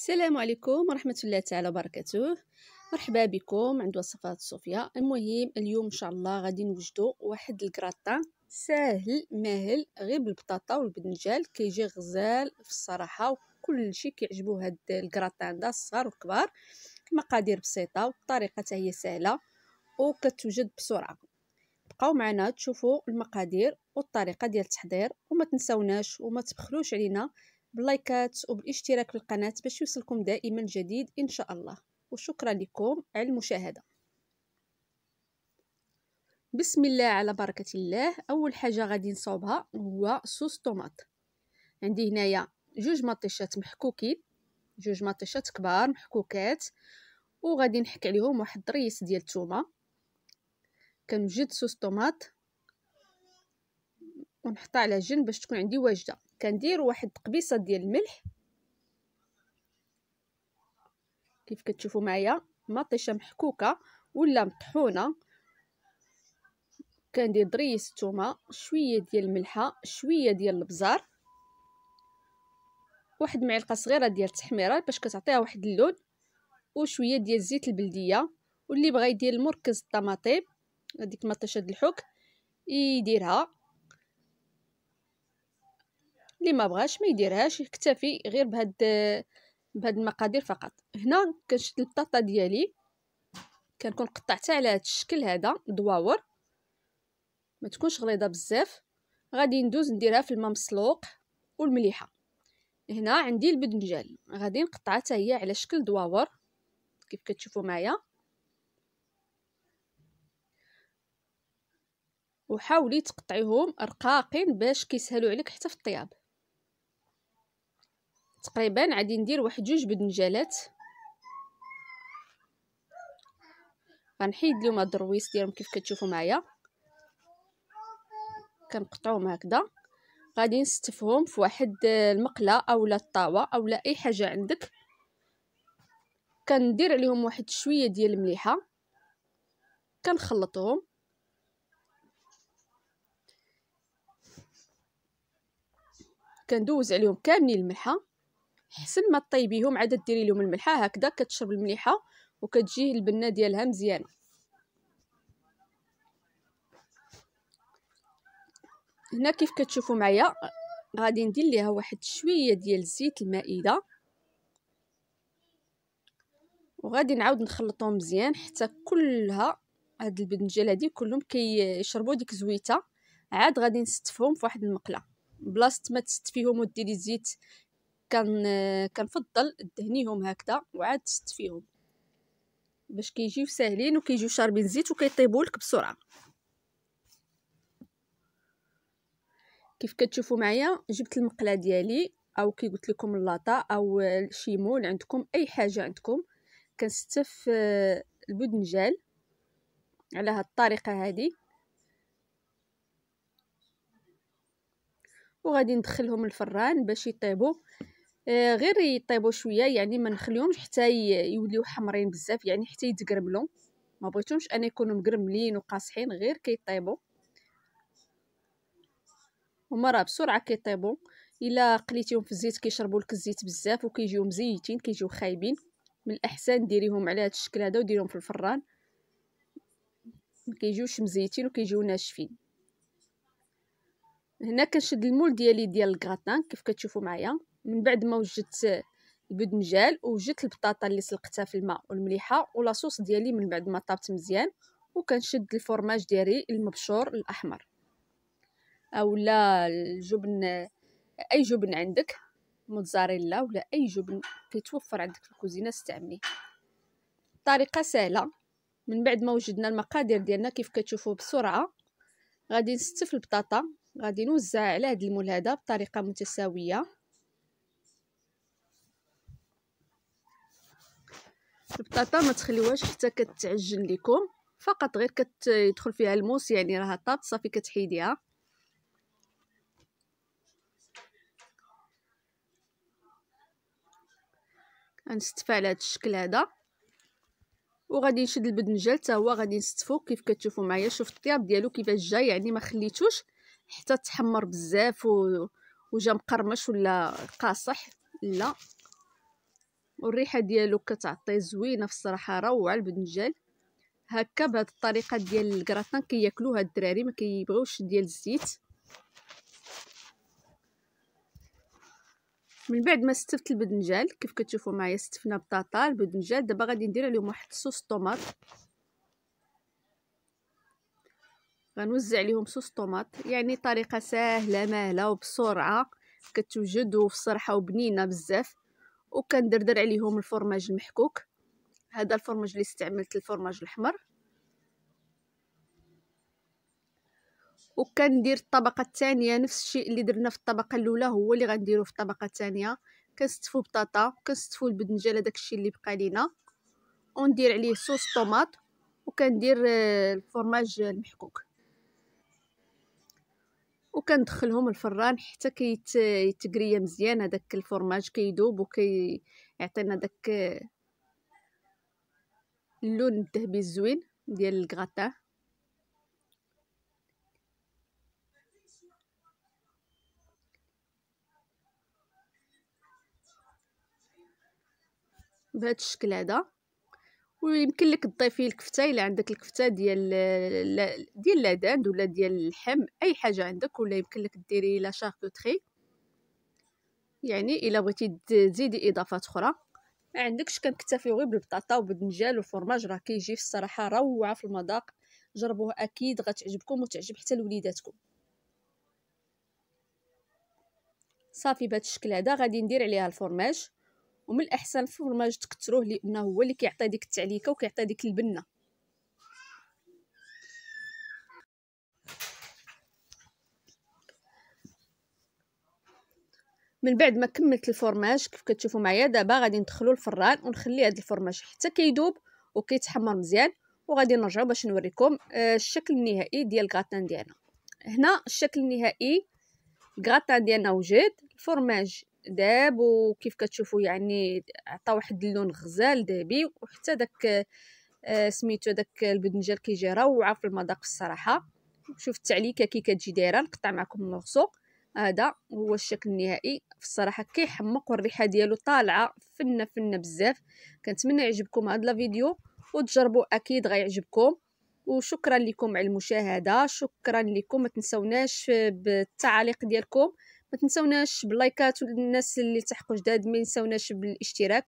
السلام عليكم ورحمة الله تعالى وبركاته مرحبا بكم عند وصفات صوفيا المهم اليوم إن شاء الله غادي نوجدو واحد الكراطا ساهل ماهل غير بالبطاطا والبنجال كيجي غزال في الصراحة وكلشي كيعجبو هاد الكراطا عندها الصغار والكبار المقادير بسيطة والطريقة هي سهلة وكتوجد بسرعة بقاو معنا تشوفوا المقادير والطريقة ديال التحضير وما تنسوناش وما تبخلوش علينا باللايكات وبالاشتراك في القناة باش يوصلكم دائما الجديد إن شاء الله وشكرا لكم على المشاهدة بسم الله على بركة الله أول حاجة غادي نصاوبها هو صوص طوماط عندي هنايا جوج مطيشات محكوكين جوج مطيشات كبار محكوكات وغادي نحك عليهم واحد الريس ديال الثومه كنوجد صوص طوماط ونحطها على جنب باش تكون عندي واجده كندير واحد قبيصه ديال الملح كيف كتشوفوا معايا مطيشه محكوكه ولا مطحونه كندير دريس الثومه شويه ديال الملحه شويه ديال البزار واحد معلقه صغيره ديال التحميره باش كتعطيها واحد اللون وشويه ديال زيت البلديه واللي بغى يدير مركز الطماطم هذيك مطيشه الحك يديرها اللي ما بغاش ما يديرهاش يكتفي غير بهاد بهاد المقادير فقط هنا كنشد البطاطا ديالي كنكون قطعتها على هاد الشكل هذا دواور ما تكونش غليظه بزاف غادي ندوز نديرها في الماء مسلوق والمليحه هنا عندي البدنجال غادي نقطعها حتى هي على شكل دواور كيف كتشوفوا معايا وحاولي تقطعيهم رقاقين باش كيسهلوا عليك حتى في الطياب تقريبا غادي ندير واحد جوج بدنجالات غنحيد لهم هاد الرويس ديالهم كيف كتشوفوا معايا كنقطعوهم هكذا غادي نستفهم في واحد المقله اولا الطاوه اولا اي حاجه عندك كندير عليهم واحد شويه ديال المليحه كنخلطهم كندوز عليهم كاملين الملحه حسن ما طيبيهم عاد ديري لهم الملحه هكذا كتشرب المليحه وكتجي البنه ديالها مزيانه هنا كيف كتشوفوا معايا غادي ندير ليها واحد شويه ديال زيت المائده وغادي نعاود نخلطهم مزيان حتى كلها هاد البنجال هادي كلهم كيشربوا ديك زويته عاد غادي نستفهم في واحد المقله بلاصه ما تستفيهم وديري الزيت كان كنفضل دهنيهم هكذا وعاد تست فيهم باش كيجيو ساهلين وكيجيو شاربين زيت وكيطيبوا لك بسرعه كيف كتشوفوا معايا جبت المقله ديالي او كي قلت لكم اللاطا او الشيمون عندكم اي حاجه عندكم كنستف البدنجال على هاد الطريقه هذه وغادي ندخلهم الفران باش يطيبوا آه، غير يطيبوا شويه يعني ما نخليهمش حتى يوليو حمرين بزاف يعني حتى يتقرملوا ما بغيتهمش انا يكونوا مقرملين وقاصحين غير كيطيبوا هما راه بسرعه كيطيبوا الا قليتيهم في الزيت كيشربوا لك الزيت بزاف وكيجيو مزيتين كيجيو خايبين من الاحسن ديريهم على هذا الشكل هذا وديريهم في الفران ما كيجيوش مزيتين وكيجيو ناشفين هنا كنشد المول ديالي ديال الكراتان كيف كتشوفوا معايا من بعد ما وجدت البدنجال وجدت البطاطا اللي سلقتها في الماء والمليحه ولاصوص ديالي من بعد ما طابت مزيان وكنشد الفرماج ديالي المبشور الاحمر اولا آه، الجبن اي جبن عندك موتزاريلا ولا اي جبن كيتوفر عندك في الكوزينه استعمليه طريقه سهله من بعد ما وجدنا المقادير ديالنا كيف كتشوفوا بسرعه غادي نستف البطاطا غادي نوزعها على هذا المول هذا بطريقه متساويه البطاطا ما تخليوهاش حتى كتعجن لكم فقط غير كتدخل فيها الموس يعني راها طابت صافي كتحيديها غنستف على هذا الشكل هذا وغادي نشد البدنجال حتى هو غادي نستفو كيف كتشوفوا معايا شوف الطياب ديالو كيفاش جا يعني ما خليتوش حتى تحمر بزاف و... وجا مقرمش ولا قاصح لا والريحه ديالو كتعطي زوينه في الصراحه روعه البنجال هكا بهاد الطريقه ديال الكراتان كياكلوها الدراري ما كيبغيوش ديال الزيت من بعد ما استفت البدنجال كيف كتشوفوا معايا استفنا بطاطا البدنجال دابا غادي ندير عليهم واحد صوص طوماط غنوزع عليهم صوص طوماط يعني طريقه سهله مهله وبسرعه كتوجد وفي الصراحه وبنينه بزاف وكندردر عليهم الفرماج المحكوك هذا الفرماج اللي استعملت الفرماج الاحمر وكندير الطبقه الثانيه نفس الشيء اللي درنا في الطبقه الاولى هو اللي غنديرو في الطبقه الثانيه كنستفو بطاطا كنستفو هذاك الشيء اللي بقى لينا وندير عليه صوص طوماط وكندير آه، الفرماج المحكوك وكندخلهم الفران حتى كيت كيت... مزيان هذاك الفرماج كيدوب وكيعطينا داك اللون الذهبي الزوين ديال الكغاطا بهذا الشكل هذا ويمكن لك تضيفي الكفته الا عندك الكفته ديال ديال لاداند ولا ديال اللحم اي حاجه عندك ولا يمكن لك ديري لا شاركوتري يعني الا بغيتي تزيدي اضافات اخرى ما عندكش كنكتفيو غير بالبطاطا وبالدنجال والفرماج راه كيجي في الصراحه روعه في المذاق جربوه اكيد غتعجبكم وتعجب حتى لوليداتكم صافي بهذا الشكل هذا غادي ندير عليها الفرماج ومن الاحسن الفرماج تكثروه لانه هو اللي كيعطي ديك التعليكه وكيعطي ديك البنه من بعد ما كملت الفرماج كيف كتشوفوا معايا دابا غادي ندخلو الفران ونخلي هذا الفرماج حتى كيدوب وكيتحمر مزيان وغادي نرجعو باش نوريكم آه، الشكل النهائي ديال الغراتان ديالنا هنا الشكل النهائي الغراتان ديالنا وجد الفرماج داب وكيف كتشوفوا يعني عطى واحد اللون غزال ذهبي وحتى داك آه، سميتو داك البدنجال كيجي روعه في المذاق الصراحه شوف التعليكه كي كتجي دايره نقطع معكم الورسو هذا هو الشكل النهائي في الصراحه كيحمق والريحه ديالو طالعه فنه فنه بزاف كنتمنى يعجبكم هذا الفيديو وتجربوا اكيد غيعجبكم وشكرا لكم على المشاهده شكرا لكم ما تنسوناش بالتعاليق ديالكم ما تنسوناش باللايكات والناس اللي تحقوا جداد ما تنسوناش بالاشتراك